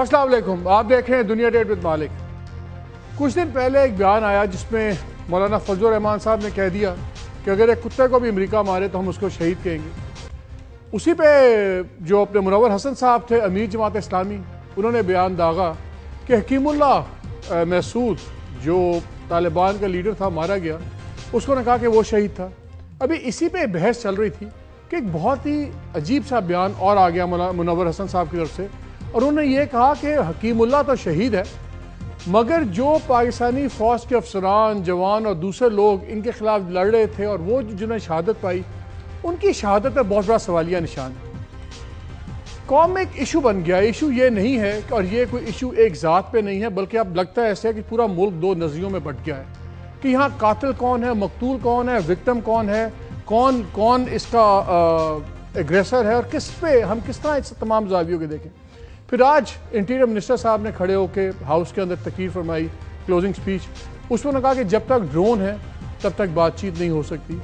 अस्सलाम वालेकुम आप देख रहे हैं दुनिया डेट विद मालिक कुछ दिन पहले एक बयान आया जिसमें मौलाना फजल रहमान साहब ने कह दिया कि अगर एक कुत्ते को भी अमेरिका मारे तो हम उसको शहीद कहेंगे उसी पे जो अपने मुनवर हसन साहब थे अमीर जमात इस्लामी उन्होंने बयान दागा कि हकीमुल्ला महसूद जो तालिबान का लीडर था मारा गया उसको ने कहा कि वो शहीद था अभी इसी पर बहस चल रही थी कि एक बहुत ही अजीब सा बयान और आ गया मुनवर हसन साहब की तरफ से और उन्होंने ये कहा कि हकीमुल्ला तो शहीद है मगर जो पाकिस्तानी फ़ौज के अफसरान जवान और दूसरे लोग इनके ख़िलाफ़ लड़ रहे थे और वो जिन्होंने शहादत पाई उनकी शहादत पर बहुत बड़ा सवालिया निशान है कौम एक इशू बन गया इशू ये नहीं है और ये कोई इशू एक ज़ात पे नहीं है बल्कि अब लगता है ऐसे है कि पूरा मुल्क दो नज़रियों में बट गया है कि यहाँ कातिल कौन है मकतूल कौन है विक्टम कौन है कौन कौन इसका एग्रेसर है और किस पे हम किस तरह इस तमाम जावियों के देखें फिर आज इंटीरियर मिनिस्टर साहब ने खड़े होकर हाउस के अंदर तकीर फरमाई क्लोजिंग स्पीच उसमें उन्होंने कहा कि जब तक ड्रोन है तब तक बातचीत नहीं हो सकती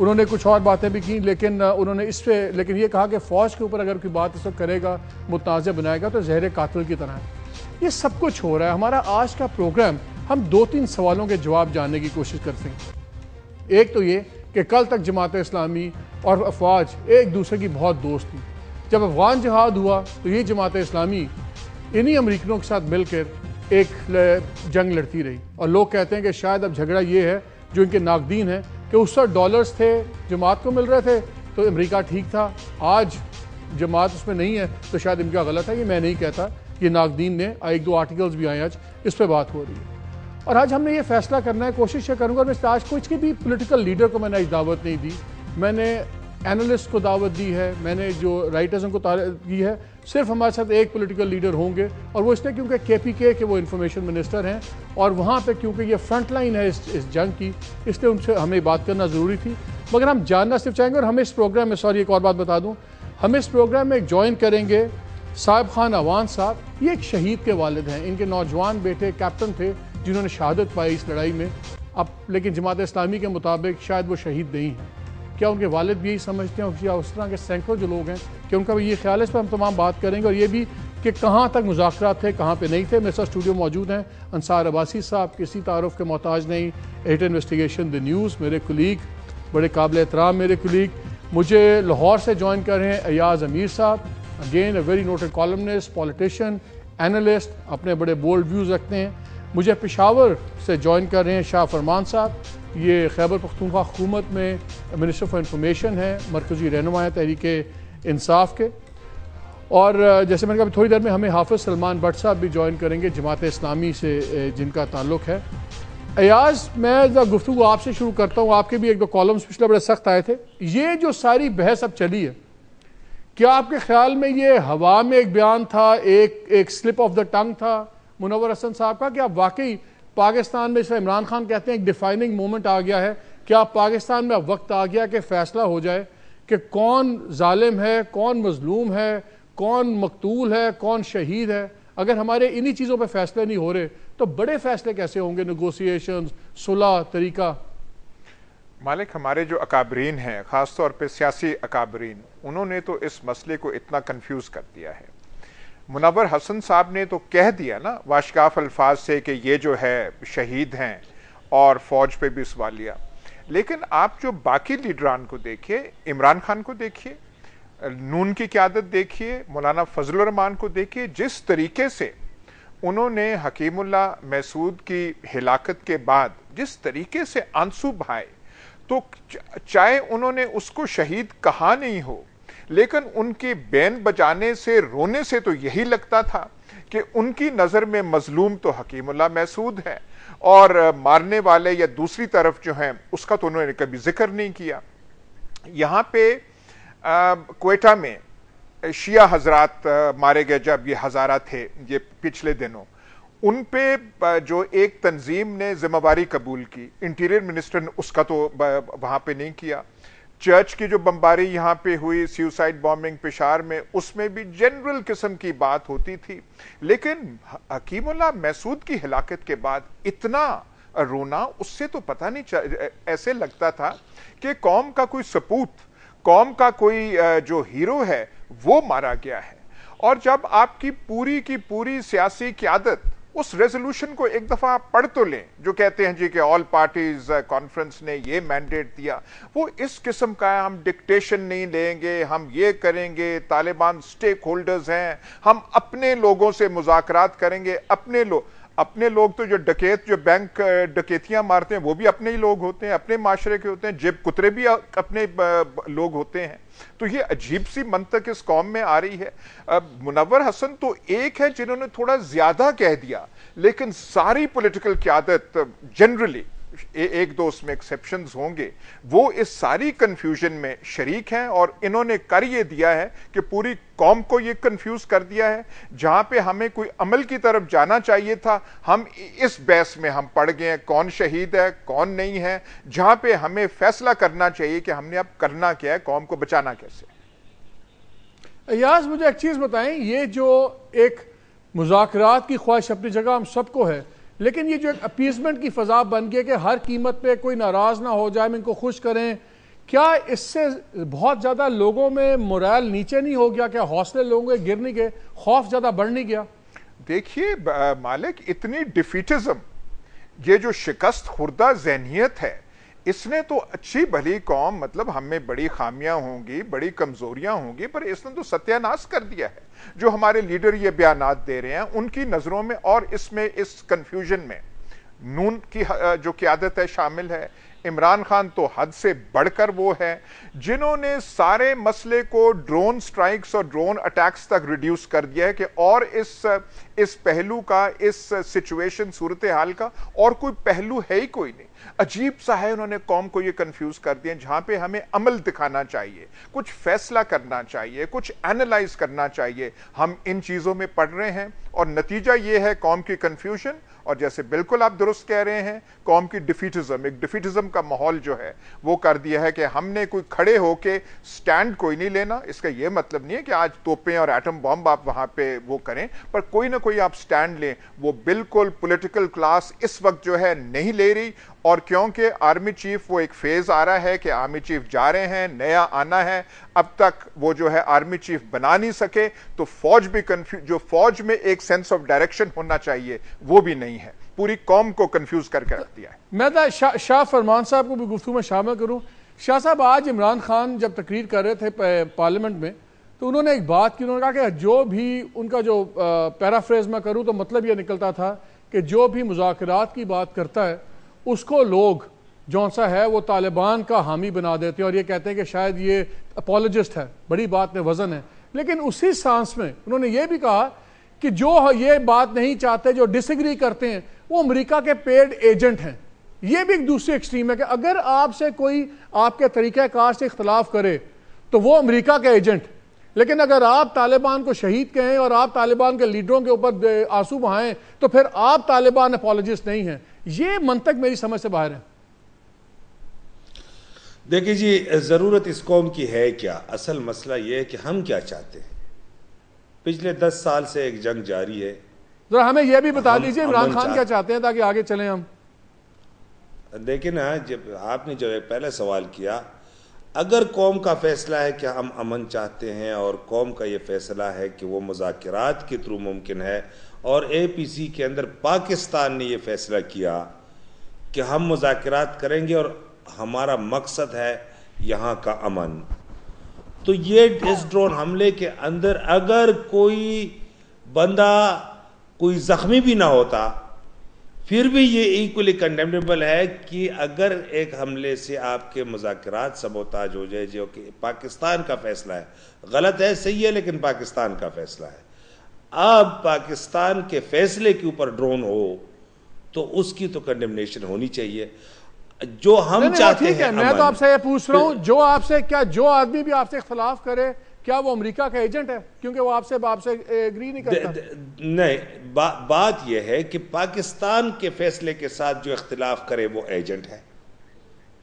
उन्होंने कुछ और बातें भी की लेकिन उन्होंने इस पर लेकिन ये कहा कि फ़ौज के ऊपर अगर कोई बात इस वक्त करेगा मुतनाज़ बनाएगा तो जहर कातिल की तरह है ये सब कुछ हो रहा है हमारा आज का प्रोग्राम हम दो तीन सवालों के जवाब जानने की कोशिश करते हैं एक तो ये कि कल तक जमात इस्लामी और अफवाज एक दूसरे की बहुत दोस्त थी जब अफगान जहाद हुआ तो ये जमात इस्लामी इन्हीं अमरीकनों के साथ मिलकर एक जंग लड़ती रही और लोग कहते हैं कि शायद अब झगड़ा ये है जो इनके नागदीन है कि उस वक्त डॉलर्स थे जमात को मिल रहे थे तो अमरीका ठीक था आज जमात उसमें नहीं है तो शायद इनका गलत है ये मैं नहीं कहता ये नागदीन ने एक दो आर्टिकल्स भी आए आज इस पर बात हो रही है और आज हमने ये फैसला करना है कोशिश ये करूँगा मैं आज कुछ के भी पोलिटिकल लीडर को मैंने आज दावत नहीं दी मैंने एनालिस्ट को दावत दी है मैंने जो राइटर्स उनको दी है सिर्फ हमारे साथ एक पॉलिटिकल लीडर होंगे और वो इसलिए क्योंकि के पी के के वो इन्फॉर्मेशन मिनिस्टर हैं और वहाँ पे क्योंकि ये फ्रंट लाइन है इस इस जंग की इसलिए उनसे हमें बात करना ज़रूरी थी मगर हम जानना सिर्फ चाहेंगे और हम इस प्रोग्राम में सॉरी एक और बात बता दूँ हम इस प्रोग्राम में ज्वाइन करेंगे साहिब खान अवान साहब ये एक शहीद के वालद हैं इनके नौजवान बेटे कैप्टन थे जिन्होंने शहादत पाई इस लड़ाई में अब लेकिन जमात इस्लामी के मुताबिक शायद वो शहीद नहीं हैं क्या उनके वालिद भी यही समझते हैं या उस तरह के सैकड़ों जो लोग हैं कि उनका भी ये ख्याल है इस पर हम तमाम बात करेंगे और ये भी कि कहाँ तक मुजाकर थे कहाँ पर नहीं थे मेरे साथ स्टूडियो मौजूद हैं अनसार अबासी साहब किसी तारफ़ के मोहताज नहीं एट इन्वेस्टिगेशन द न्यूज़ मेरे कुलीग बड़े काबिल एहतराम मेरे कुलीग मुझे लाहौर से ज्वाइन कर रहे हैं अयाज़ अमीर साहब again a very noted columnist politician analyst अपने बड़े बोल्ड व्यूज़ रखते हैं मुझे पिशावर से ज्वाइन कर रहे हैं शाह फरमान साहब ये खैबर पख्तूनख्वा हुकूमत में मिनिस्टर फॉर इंफॉर्मेशन है मरकज़ी रहनुमा तहरीक इंसाफ के और जैसे मैंने कहा थोड़ी देर में हमें हाफिज़ सलमान भट्ट साहब भी ज्वाइन करेंगे जमात इस्लामी से जिनका ताल्लुक है अयाज मैं जरा गुफ्तु आपसे शुरू करता हूँ आपके भी एक दो कॉलम्स पिछले बड़े सख्त आए थे ये जो सारी बहस अब चली है क्या आपके ख्याल में ये हवा में एक बयान था एक एक स्लिप ऑफ द टंग था मुनवर हसन साहब का कि आप वाकई पाकिस्तान में इसमें इमरान खान कहते हैं एक डिफाइनिंग मोमेंट आ गया है क्या पाकिस्तान में अब वक्त आ गया कि फैसला हो जाए कि कौन ालिम है कौन मजलूम है कौन मकतूल है कौन शहीद है अगर हमारे इन्हीं चीज़ों पर फैसले नहीं हो रहे तो बड़े फैसले कैसे होंगे नगोसिएशन सुलह तरीका मालिक हमारे जो अकाबरीन हैं ख़ासतौर पर सियासी अकाबरीन उन्होंने तो इस मसले को इतना कन्फ्यूज़ कर दिया है मुनवर हसन साहब ने तो कह दिया ना वाशकाफ अल्फाज से कि ये जो है शहीद हैं और फ़ौज पे भी सवाल लिया लेकिन आप जो बाकी लीडरान को देखिए इमरान खान को देखिए नून की क्यादत देखिए मौलाना फजल रमान को देखिए जिस तरीके से उन्होंने हकीमुल्ला मैसूद की हिलाकत के बाद जिस तरीके से आंसू भाए तो चाहे उन्होंने उसको शहीद कहा नहीं हो लेकिन उनकी बैन बजाने से रोने से तो यही लगता था कि उनकी नज़र में मजलूम तो हकीमुल्ला महसूद है और मारने वाले या दूसरी तरफ जो हैं उसका तो उन्होंने कभी जिक्र नहीं किया यहाँ पे कोयटा में शिया हजरात मारे गए जब ये हज़ारा थे ये पिछले दिनों उन पे जो एक तंजीम ने जिम्मेवारी कबूल की इंटीरियर मिनिस्टर ने उसका तो वहाँ पे नहीं किया चर्च की जो बमबारी यहाँ पे हुई सुसाइड बॉम्बिंग पिशार में उसमें भी जनरल किस्म की बात होती थी लेकिन हकीमुल्ला मैसूद की हिलाकत के बाद इतना रोना उससे तो पता नहीं ऐसे लगता था कि कौम का कोई सपूत कौम का कोई जो हीरो है वो मारा गया है और जब आपकी पूरी की पूरी सियासी क्यादत उस रेजोल्यूशन को एक दफ़ा पढ़ तो लें जो कहते हैं जी कि ऑल पार्टीज कॉन्फ्रेंस ने ये मैंडेट दिया वो इस किस्म का है हम डिक्टेशन नहीं लेंगे हम ये करेंगे तालिबान स्टेक होल्डर्स हैं हम अपने लोगों से मुजाकरात करेंगे अपने लोग अपने लोग तो जो डकैत जो बैंक डकैतियां मारते हैं वो भी अपने ही लोग होते हैं अपने माशरे के होते हैं जेब कुतरे भी अपने लोग होते हैं तो ये अजीब सी मंतक इस कौम में आ रही है मुनवर हसन तो एक है जिन्होंने थोड़ा ज्यादा कह दिया लेकिन सारी पॉलिटिकल क्यादत जनरली एक दो उसमें एक्सेप्शन होंगे वो इस सारी कन्फ्यूजन में शरीक हैं और इन्होंने कर ये दिया है कि पूरी कौम को ये कंफ्यूज कर दिया है जहाँ पे हमें कोई अमल की तरफ जाना चाहिए था हम इस बहस में हम पड़ गए हैं कौन शहीद है कौन नहीं है जहाँ पे हमें फैसला करना चाहिए कि हमने अब करना क्या है कौम को बचाना कैसे अयाज मुझे एक चीज़ बताएं ये जो एक मुजात की ख्वाहिश अपनी जगह हम सबको है लेकिन ये जो एक अपीजमेंट की फ़जा बन गई कि हर कीमत पे कोई नाराज़ ना हो जाए हम इनको खुश करें क्या इससे बहुत ज़्यादा लोगों में मोरल नीचे नहीं हो गया क्या हौसले लोगों के गिर नहीं गए खौफ ज़्यादा बढ़ नहीं गया देखिए मालिक इतनी डिफीटिज्म ये जो शिकस्त खुर्दा जहनीत है इसने तो अच्छी भली कौम मतलब हमें बड़ी खामियां होंगी बड़ी कमजोरियां होंगी पर इसने तो सत्यानाश कर दिया है जो हमारे लीडर ये बयान दे रहे हैं उनकी नज़रों में और इसमें इस कंफ्यूजन में नून की जो क्यादत है शामिल है इमरान खान तो हद से बढ़कर वो है जिन्होंने सारे मसले को ड्रोन स्ट्राइक्स और ड्रोन अटैक्स तक रिड्यूस कर दिया है कि और इस इस पहलू का इस सिचुएशन सूरत हाल का और कोई पहलू है ही कोई नहीं अजीब सा है उन्होंने कौम को ये कंफ्यूज कर दिया जहां पे हमें अमल दिखाना चाहिए कुछ फैसला करना चाहिए कुछ एनालाइज करना चाहिए हम इन चीज़ों में पढ़ रहे हैं और नतीजा ये है कौम की कंफ्यूजन और जैसे बिल्कुल आप दुरुस्त कह रहे हैं कौम की डिफीटिज़म एक डिफीटिज़म का माहौल जो है वो कर दिया है कि हमने कोई खड़े होके स्टैंड कोई नहीं लेना इसका ये मतलब नहीं है कि आज तोपें और एटम बॉम्ब आप वहाँ पे वो करें पर कोई ना कोई आप स्टैंड लें वो बिल्कुल पोलिटिकल क्लास इस वक्त जो है नहीं ले रही और क्योंकि आर्मी चीफ वो एक फेज़ आ रहा है कि आर्मी चीफ जा रहे हैं नया आना है अब तक वो जो है आर्मी चीफ बना नहीं सके तो फौज भी कंफ्यूज जो फौज में एक सेंस ऑफ डायरेक्शन होना चाहिए वो भी नहीं है पूरी कौम को कन्फ्यूज करके रख दिया है मैं तो शाह शा फरमान साहब को भी गुफ्तु में शामिल करूँ शाह साहब आज इमरान खान जब तकरीर कर रहे थे पार्लियामेंट में तो उन्होंने एक बात की उन्होंने कहा कि जो भी उनका जो पैराफ्रेज मैं करूँ तो मतलब यह निकलता था कि जो भी मुजात की बात करता है उसको लोग जो सा है वो तालिबान का हामी बना देते हैं और ये कहते हैं कि शायद ये अपोलोजिस्ट है बड़ी बात में वज़न है लेकिन उसी सांस में उन्होंने ये भी कहा कि जो ये बात नहीं चाहते जो डिसग्री करते हैं वो अमेरिका के पेड एजेंट हैं ये भी एक दूसरी एक्सट्रीम है कि अगर आपसे कोई आपके तरीक़ाकार से इख्तलाफ करे तो वो अमरीका के एजेंट लेकिन अगर आप तालिबान को शहीद कहें और आप तालिबान के लीडरों के ऊपर आंसू बहाएं तो फिर आप तालिबान अपोलोजिस्ट नहीं हैं ये मंतक मेरी समझ से बाहर है देखिए जी ज़रूरत इस कौम की है क्या असल मसला यह है कि हम क्या चाहते हैं पिछले दस साल से एक जंग जारी है तो हमें यह भी बता दीजिए इमरान खान क्या चाहते हैं ताकि आगे चलें हम देखिए ना जब आपने जो एक पहला सवाल किया अगर कौम का फैसला है कि हम अमन चाहते हैं और कौम का यह फैसला है कि वो मुजाकर के थ्रू मुमकिन है और ए पी सी के अंदर पाकिस्तान ने ये फैसला किया कि हम मुजात करेंगे और हमारा मकसद है यहाँ का अमन तो ये इस ड्रोन हमले के अंदर अगर कोई बंदा कोई ज़ख्मी भी ना होता फिर भी ये इक्वली कंडेमनेबल है कि अगर एक हमले से आपके मुजात सबोताज हो जाए जो कि पाकिस्तान का फैसला है गलत है सही है लेकिन पाकिस्तान का फैसला है अब पाकिस्तान के फैसले के ऊपर ड्रोन हो तो उसकी तो कंडेमनेशन होनी चाहिए जो हम चाहते हैं मैं तो आपसे ये पूछ रहा हूं जो आपसे क्या जो आदमी भी आपसे इख्तलाफ करे क्या वो अमेरिका का एजेंट है क्योंकि वो आपसे आपसे एग्री नहीं करता द, द, नहीं बा, बात यह है कि पाकिस्तान के फैसले के साथ जो इख्तलाफ करे वो एजेंट है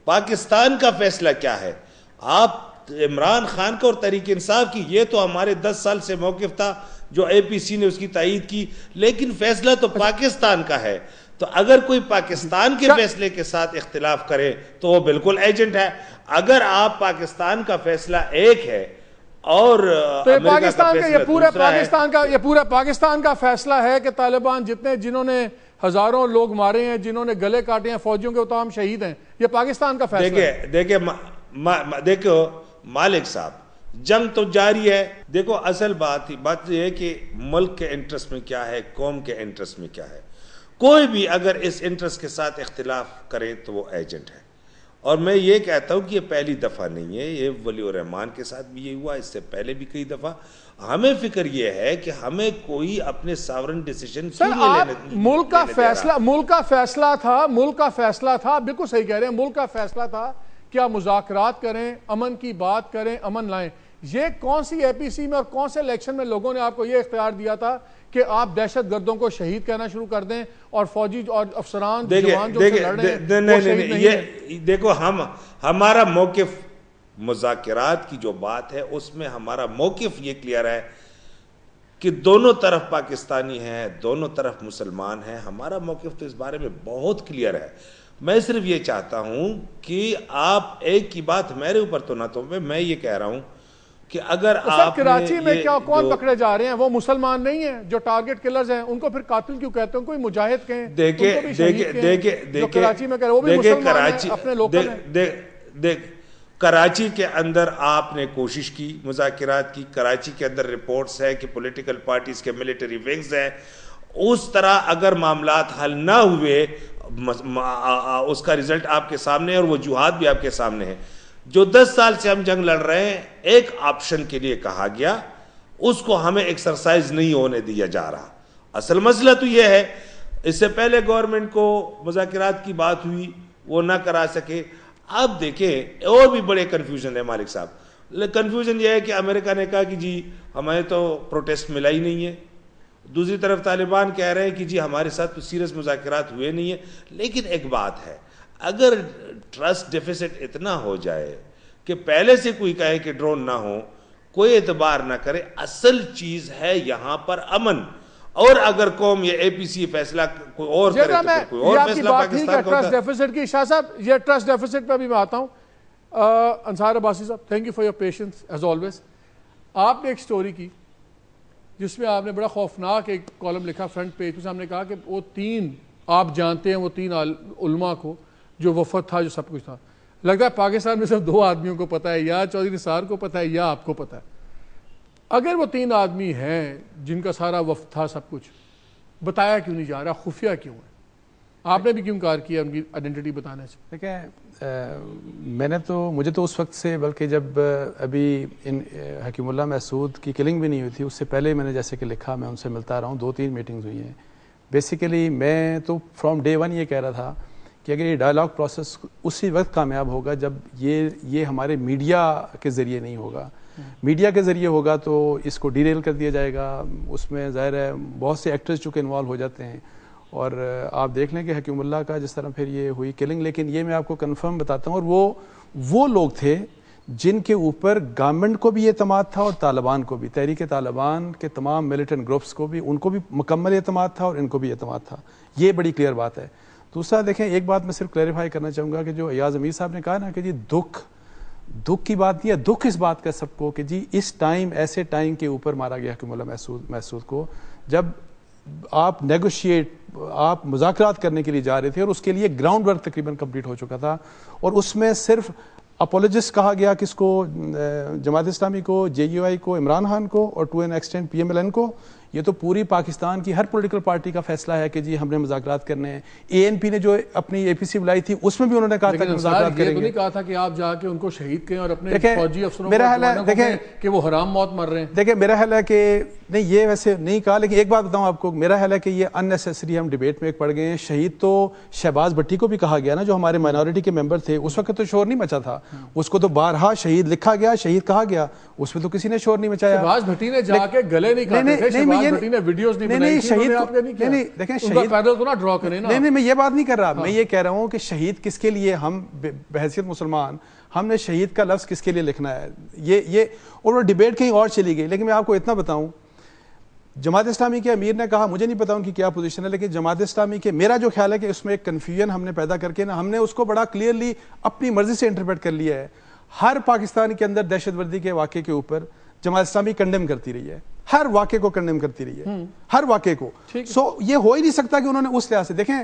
पाकिस्तान का फैसला क्या है आप इमरान खान का और तहरीक इंसाफ की ये तो हमारे दस साल से मौकफ था जो ए पी सी ने उसकी तायद की लेकिन फैसला तो पाकिस्तान का है तो अगर कोई पाकिस्तान के अच्छा। फैसले के साथ इख्तलाफ करे तो वो बिल्कुल एजेंट है अगर आप पाकिस्तान का फैसला एक है और तो पाकिस्तान का, का ये पूरा पाकिस्तान का ये पूरा पाकिस्तान का फैसला है कि तालिबान जितने जिन्होंने हजारों लोग मारे हैं जिन्होंने गले काटे हैं फौजियों के तमाम शहीद हैं ये पाकिस्तान का फैसला देखिए देखिए देखो मालिक साहब जंग तो जारी है देखो असल बात ही बात यह है कि मुल्क के इंटरेस्ट में क्या है कौम के इंटरेस्ट में क्या है कोई भी अगर इस इंटरेस्ट के साथ इख्तलाफ करे तो वो एजेंट है और मैं ये कहता हूँ कि ये पहली दफ़ा नहीं है ये वली रहमान के साथ भी ये हुआ इससे पहले भी कई दफ़ा हमें फिक्र ये है कि हमें कोई अपने सावरन डिसीजन सर आप मुल्क का फैसला मुल्क का फैसला था मुल्क का फैसला था बिल्कुल सही कह रहे हैं मुल्क का फैसला था क्या मुजाकर करें अमन की बात करें अमन लाएं ये कौन सी एपीसी में और कौन से इलेक्शन में लोगों ने आपको ये इख्तियार दिया था कि आप दहशत गर्दों को शहीद कहना शुरू कर दें और फौजी और अफसरान जवान जो देखे, लड़ रहे दे, दे, नहीं, नहीं, नहीं, ये देखो हम हमारा मौकफ मुजात की जो बात है उसमें हमारा मौकफ ये क्लियर है कि दोनों तरफ पाकिस्तानी हैं दोनों तरफ मुसलमान हैं हमारा मौकफ तो इस बारे में बहुत क्लियर है मैं सिर्फ ये चाहता हूं कि आप एक की बात मेरे ऊपर तो ना तो मैं ये कह रहा हूं कि अगर तो आप कराची में क्या कौन पकड़े जा रहे हैं वो मुसलमान नहीं है जो टारगेट किलर्स हैं उनको फिर कातिल क्यों कहते हैं कोई मुजाहिद के देखे देखे देखे देखे कराची में कह रहे वो भी मुसलमान कराची अपने लोग देख कराची के अंदर आपने कोशिश की मुजात की कराची के अंदर रिपोर्ट्स है कि पॉलिटिकल पार्टीज के मिलिट्री विंग्स हैं उस तरह अगर मामला हल ना हुए उसका रिजल्ट आपके सामने है और वजूहत भी आपके सामने है जो दस साल से हम जंग लड़ रहे हैं एक ऑप्शन के लिए कहा गया उसको हमें एक्सरसाइज नहीं होने दिया जा रहा असल मसला तो यह है इससे पहले गवर्नमेंट को मुजात की बात हुई वो ना करा सके अब देखें और भी बड़े कन्फ्यूजन है मालिक साहब कन्फ्यूजन यह है कि अमेरिका ने कहा कि जी हमें तो प्रोटेस्ट मिला ही नहीं है दूसरी तरफ तालिबान कह रहे हैं कि जी हमारे साथ तो सीरियस मुजाकर हुए नहीं है लेकिन एक बात है अगर ट्रस्ट डिफिसिट इतना हो जाए कि पहले से कोई कहे कि ड्रोन ना हो कोई एतबार ना करे असल चीज़ है यहां पर अमन और अगर कौम ये एपीसी फैसला कोई और करे तो कोई और फैसला पाकिस्तान ट्रस्ट डेफिसिट की शाह साहब ये ट्रस्ट डेफिसिट पर भी मैं आता हूँ अंसार अब्बासी साहब thank you for your patience as always आपने एक स्टोरी की जिसमें आपने बड़ा खौफनाक एक कॉलम लिखा फ्रंट पेज उसमें हमने कहा कि वो तीन आप जानते हैं वो तीन उलमा को जो वफद था जो सब कुछ था लगता है पाकिस्तान में सिर्फ दो आदमियों को पता है या चौधरी निसार को पता है या आपको पता है अगर वो तीन आदमी हैं जिनका सारा वफ था सब कुछ बताया क्यों नहीं जा रहा खुफिया क्यों है आपने भी क्यों कार किया उनकी आइडेंटिटी बताने से देखें मैंने तो मुझे तो उस वक्त से बल्कि जब अभी इन हकीमुल्ला महसूद की किलिंग भी नहीं हुई थी उससे पहले मैंने जैसे कि लिखा मैं उनसे मिलता रहा हूँ दो तीन मीटिंग्स हुई हैं बेसिकली मैं तो फ्रॉम डे वन ये कह रहा था कि अगर ये डायलॉग प्रोसेस उसी वक्त कामयाब होगा जब ये ये हमारे मीडिया के ज़रिए नहीं होगा मीडिया हम्म। के ज़रिए होगा तो इसको डीरेल कर दिया जाएगा उसमें ज़ाहिर है बहुत से एक्टर्स चूँकि इन्वॉल्व हो जाते हैं और आप देख लें कि हकीमुल्ला का जिस तरह फिर ये हुई किलिंग लेकिन ये मैं आपको कन्फर्म बताता हूँ और वो वो लोग थे जिनके ऊपर गवर्नमेंट को भी अतमाद था और तालिबान को भी तहरीक तालिबान के तमाम मिलिटेंट ग्रुप्स को भी उनको भी मुकम्मल अतमाद था और इनको भी अतमाद था ये बड़ी क्लियर बात है दूसरा देखें एक बात मैं सिर्फ क्लैरिफाई करना चाहूँगा कि जो अयाज अमीर साहब ने कहा ना कि जी दुख दुख की बात नहीं है दुख इस बात का सबको कि जी इस टाइम ऐसे टाइम के ऊपर मारा गया हकीमल्ला महसूद महसूद को जब आप नेगोशिएट आप मुजाकर करने के लिए जा रहे थे और उसके लिए ग्राउंड वर्क तकरीबन कम्प्लीट हो चुका था और उसमें सिर्फ अपोलोजिस्ट कहा गया किसको जमात इस्लामी को जे को इमरान खान को और टू एन एक्सटेंट पी को ये तो पूरी पाकिस्तान की हर पॉलिटिकल पार्टी का फैसला है कि जी हमने मुजाकरात करने हैं एएनपी ने जो अपनी एपीसी बुलाई थी उसमें भी उन्होंने कहा था कि मुजात तो करेंगे कहा था कि आप जाके उनको शहीद करें और अपने फौजी अफसरों मेरा हाल है देखें कि वो हराम मौत मर रहे हैं देखिए मेरा हाल है कि नहीं ये वैसे नहीं कहा लेकिन एक बात बताऊं आपको मेरा हाल है कि ये अननेसेसरी हम डिबेट में एक पड़ गए हैं शहीद तो शहबाज भट्टी को भी कहा गया ना जो हमारे माइनॉरिटी के मेंबर थे उस वक्त तो शोर नहीं मचा था उसको तो बारहा शहीद लिखा गया शहीद कहा गया उसमें तो किसी ने शोर नहीं मचाया शहबाज भट्टी ने जाके गले नहीं नहीं नहीं मैं ये बात नहीं कर रहा मैं हाँ। ये कह रहा हूँ कि शहीद किसके लिए हम बहसीत मुसलमान हमने शहीद का लफ्ज़ किसके लिए लिखना है ये ये और वो डिबेट कहीं और चली गई लेकिन मैं आपको इतना बताऊं जमात इस्लामी के अमीर ने कहा मुझे नहीं पता उनकी क्या पोजीशन है लेकिन जमात इस्लामी के मेरा जो ख्याल है कि उसमें एक कन्फ्यूजन हमने पैदा करके ना हमने उसको बड़ा क्लियरली अपनी मर्जी से इंटरप्रेट कर लिया है हर पाकिस्तान के अंदर दहशतगर्दी के वाक़े के ऊपर जमात इस्लामी कंडेम करती रही है हर वाक्य को कंडेम करती रही है हम्म। हर वाक्य को सो ये हो ही नहीं सकता कि उन्होंने उस लिहाज से देखें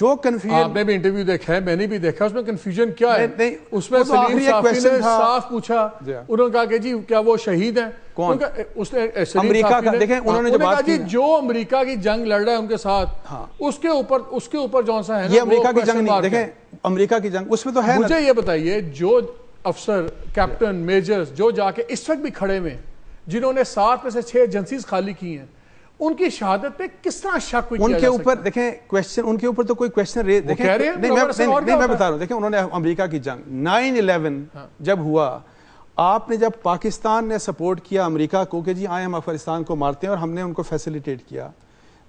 जो कंफ्यूजन आपने भी इंटरव्यू देखा है मैंने भी देखा उसमें कंफ्यूजन क्या है नहीं उसमें तो सलीम साफी ने साफ पूछा हाँ। उन्होंने कहा कि जी क्या वो शहीद हैं कौन उसने अमेरिका का देखें हाँ, उन्होंने जो बात की जो अमेरिका की जंग लड़ रहा है उनके साथ हाँ। उसके ऊपर उसके ऊपर जौन सा है ये अमेरिका की जंग नहीं देखें अमेरिका की जंग उसमें तो है मुझे ये बताइए जो अफसर कैप्टन मेजर जो जाके इस वक्त भी खड़े हुए जिन्होंने सात में से छह एजेंसीज खाली की हैं उनकी शहादत पे किस तरह शक हुई उनके ऊपर देखें क्वेश्चन उनके ऊपर तो कोई क्वेश्चन देखें नहीं, तो नहीं, मैं, नहीं, नहीं मैं बता रहा हूं देखें उन्होंने अमेरिका की जंग नाइन इलेवन हाँ। जब हुआ आपने जब पाकिस्तान ने सपोर्ट किया अमेरिका को कि जी आए हम अफगानिस्तान को मारते हैं और हमने उनको फैसिलिटेट किया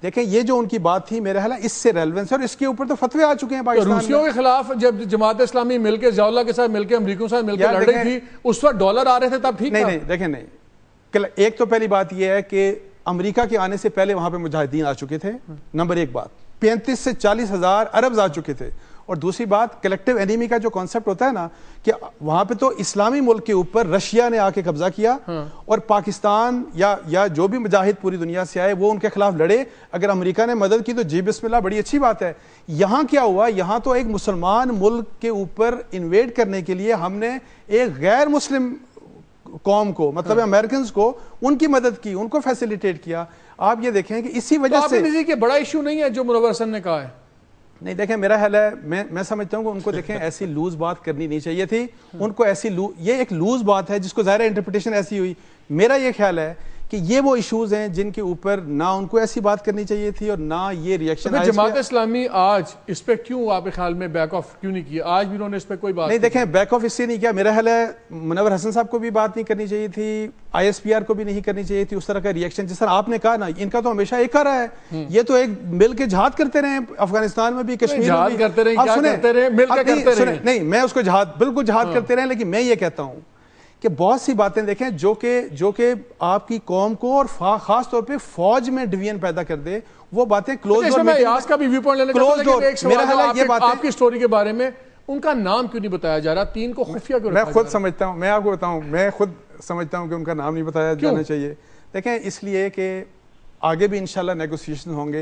देखें ये जो उनकी बात थी मेरा ख्याल इससे रेलिवेंस और इसके ऊपर तो फतवे आ चुके हैं तो पाकिस्तान रूसियों के खिलाफ जब जमात इस्लामी मिलकर जौला के साथ मिलकर अमरीकों के साथ मिलकर लड़ रही थी उस वक्त डॉलर आ रहे थे तब ठीक नहीं नहीं देखें नहीं एक तो पहली बात यह है कि अमेरिका के आने से पहले वहां पे मुजाहिदीन आ चुके थे नंबर एक बात पैंतीस से चालीस हजार अरब आ चुके थे और दूसरी बात कलेक्टिव एनिमी का जो कॉन्सेप्ट होता है ना कि वहां पे तो इस्लामी मुल्क के ऊपर रशिया ने आके कब्जा किया हाँ। और पाकिस्तान या या जो भी मुजाहिद पूरी दुनिया से आए वो उनके खिलाफ लड़े अगर अमेरिका ने मदद की तो जी बिस्मिल्लाह बड़ी अच्छी बात है यहां क्या हुआ यहां तो एक मुसलमान मुल्क के ऊपर इन्वेड करने के लिए हमने एक गैर मुस्लिम कौम को मतलब हाँ। अमेरिकन को उनकी मदद की उनको फैसिलिटेट किया आप ये देखें कि इसी वजह तो से बड़ा इशू नहीं है जो मुनवर हसन ने कहा है नहीं देखें मेरा ख्याल है मैं मैं समझता हूँ कि उनको देखें ऐसी लूज बात करनी नहीं चाहिए थी हाँ। उनको ऐसी लू ये एक लूज बात है जिसको ज़ाहिर इंटरप्रिटेशन ऐसी हुई मेरा ये ख्याल है कि ये वो इश्यूज हैं जिनके ऊपर ना उनको ऐसी बात करनी चाहिए थी और ना ये रिएक्शन तो जमात इस्लामी आज इस पर क्यों आपके ख्याल में बैक ऑफ क्यों नहीं किया आज भी उन्होंने इस पर कोई बात नहीं देखें बैक ऑफ इससे नहीं किया मेरा ख्याल है मुनवर हसन साहब को भी बात नहीं करनी चाहिए थी आईएसपीआर को भी नहीं करनी चाहिए थी उस तरह का रिएक्शन जिस आपने कहा ना इनका तो हमेशा एक रहा है हम्म। ये तो एक मिल के जहाद करते रहे अफगानिस्तान में भी कश्मीर करते रहे नहीं मैं उसको जहाद बिल्कुल जहाद करते रहे लेकिन मैं ये कहता हूँ कि बहुत सी बातें देखें जो कि जो कि आपकी कौम को और खास तौर पे फौज में डिवीजन पैदा कर दे वो बातें क्लोज अच्छा, डोर का भी व्यू पॉइंट लेना क्लोज डोर मेरा ख्याल ये बात आपकी स्टोरी के बारे में उनका नाम क्यों नहीं बताया जा रहा तीन को खुफिया क्यों मैं खुद समझता हूँ मैं आपको बताऊँ मैं खुद समझता हूँ कि उनका नाम नहीं बताया जाना चाहिए देखें इसलिए कि आगे भी इंशाल्लाह नेगोशिएशन होंगे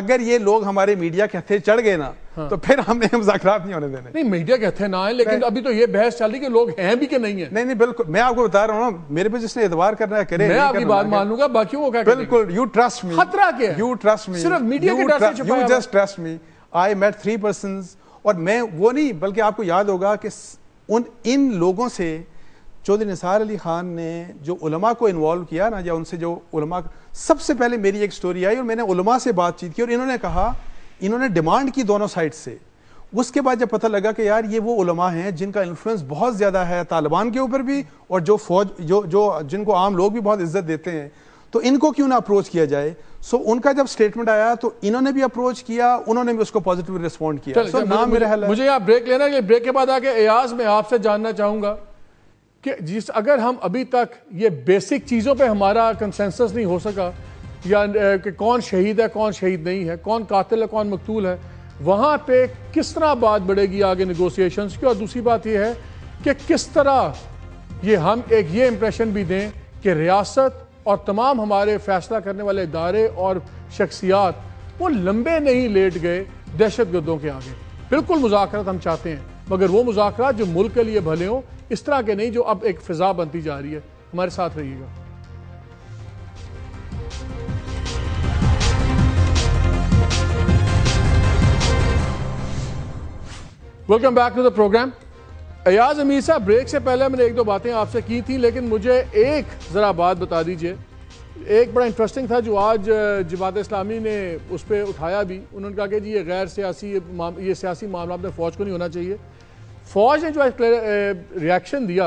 अगर ये लोग हमारे मीडिया के हथे चढ़ गए ना हाँ। तो फिर हमने मुजाकरात नहीं होने देने नहीं मीडिया के हथे ना है लेकिन अभी तो ये बहस चल रही कि लोग हैं भी कि नहीं है नहीं नहीं बिल्कुल मैं आपको बता रहा हूँ मेरे पे जिसने इतवार करना है करे मैं आपकी बात मान लूंगा बाकी वो क्या बिल्कुल यू ट्रस्ट मी खतरा के यू ट्रस्ट मी सिर्फ मीडिया के डर से you just trust me I met three person और मैं वो नहीं बल्कि आपको याद होगा कि उन इन लोगों से चौधरी निसार अली ख़ान ने जो उलमा को इन्वॉल्व किया ना या उनसे जो उलमा सबसे पहले मेरी एक स्टोरी आई और मैंने उलमा से बातचीत की और इन्होंने कहा इन्होंने डिमांड की दोनों साइड से उसके बाद जब पता लगा कि यार ये वो उलमा हैं जिनका इन्फ्लुएंस बहुत ज़्यादा है तालिबान के ऊपर भी और जो फौज जो जो जिनको आम लोग भी बहुत इज्जत देते हैं तो इनको क्यों ना अप्रोच किया जाए सो so, उनका जब स्टेटमेंट आया तो इन्होंने भी अप्रोच किया उन्होंने भी उसको पॉजिटिव रिस्पॉन्ड किया so, मुझे, मुझे, मुझे यहाँ ब्रेक लेना ब्रेक के बाद आके एयाज में आपसे जानना चाहूंगा कि जिस अगर हम अभी तक ये बेसिक चीज़ों पे हमारा कंसेंसस नहीं हो सका या कि कौन शहीद है कौन शहीद नहीं है कौन कातिल है कौन मकतूल है वहाँ पे किस तरह बात बढ़ेगी आगे निगोसिएशन की और दूसरी बात यह है कि किस तरह ये हम एक ये इम्प्रेशन भी दें कि रियासत और तमाम हमारे फैसला करने वाले इदारे और शख्सियात वो लंबे नहीं लेट गए दहशत गर्दों के आगे बिल्कुल मुजाकरत हम चाहते हैं मगर वो मुजाकर जो मुल्क के लिए भले हों इस तरह के नहीं जो अब एक फिजा बनती जा रही है हमारे साथ रहिएगा welcome back to the program Ayaz Amir साहब ब्रेक से पहले मैंने एक दो बातें आपसे की थी लेकिन मुझे एक ज़रा बात बता दीजिए एक बड़ा इंटरेस्टिंग था जो आज जमात इस्लामी ने उस पर उठाया भी उन्होंने कहा कि जी ये गैर सियासी ये सियासी मामला अपने फ़ौज को नहीं होना चाहिए फ़ौज ने जो रिएक्शन दिया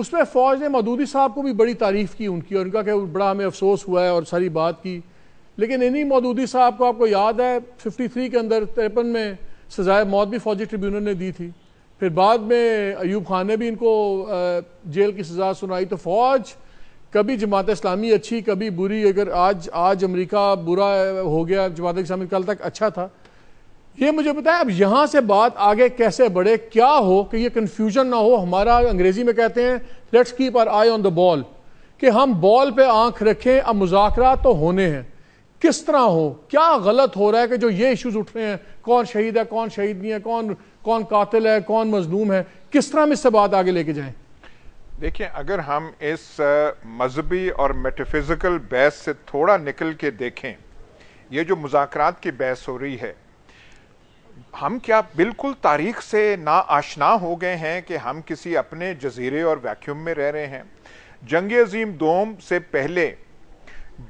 उसमें फ़ौज ने मदूदी साहब को भी बड़ी तारीफ़ की उनकी और उनका कि बड़ा हमें अफसोस हुआ है और सारी बात की लेकिन इन्हीं मदूदी साहब को आपको याद है 53 के अंदर तिरपन में सजाए मौत भी फौजी ट्रिब्यूनल ने दी थी फिर बाद में अयूब खान ने भी इनको जेल की सज़ा सुनाई तो फ़ौज कभी जमात इस्लामी अच्छी कभी बुरी अगर आज आज अमरीका बुरा हो गया जमात इस्लामी कल तक अच्छा था ये मुझे पता है अब यहां से बात आगे कैसे बढ़े क्या हो कि ये कंफ्यूजन ना हो हमारा अंग्रेज़ी में कहते हैं let's keep our eye on the ball कि हम बॉल पे आंख रखें अब मुजाकरा तो होने हैं किस तरह हो क्या गलत हो रहा है कि जो ये इश्यूज उठ रहे हैं कौन शहीद है कौन शहीद नहीं है कौन कौन कातिल है कौन मजलूम है किस तरह हम इससे बात आगे लेके जाए देखिए अगर हम इस मजहबी और मेटाफिज़िकल बहस से थोड़ा निकल के देखें ये जो मुजाकरात की बहस हो रही है हम क्या बिल्कुल तारीख से ना आशना हो गए हैं कि हम किसी अपने जजीरे और वैक्यूम में रह रहे हैं जंग अजीम दोम से पहले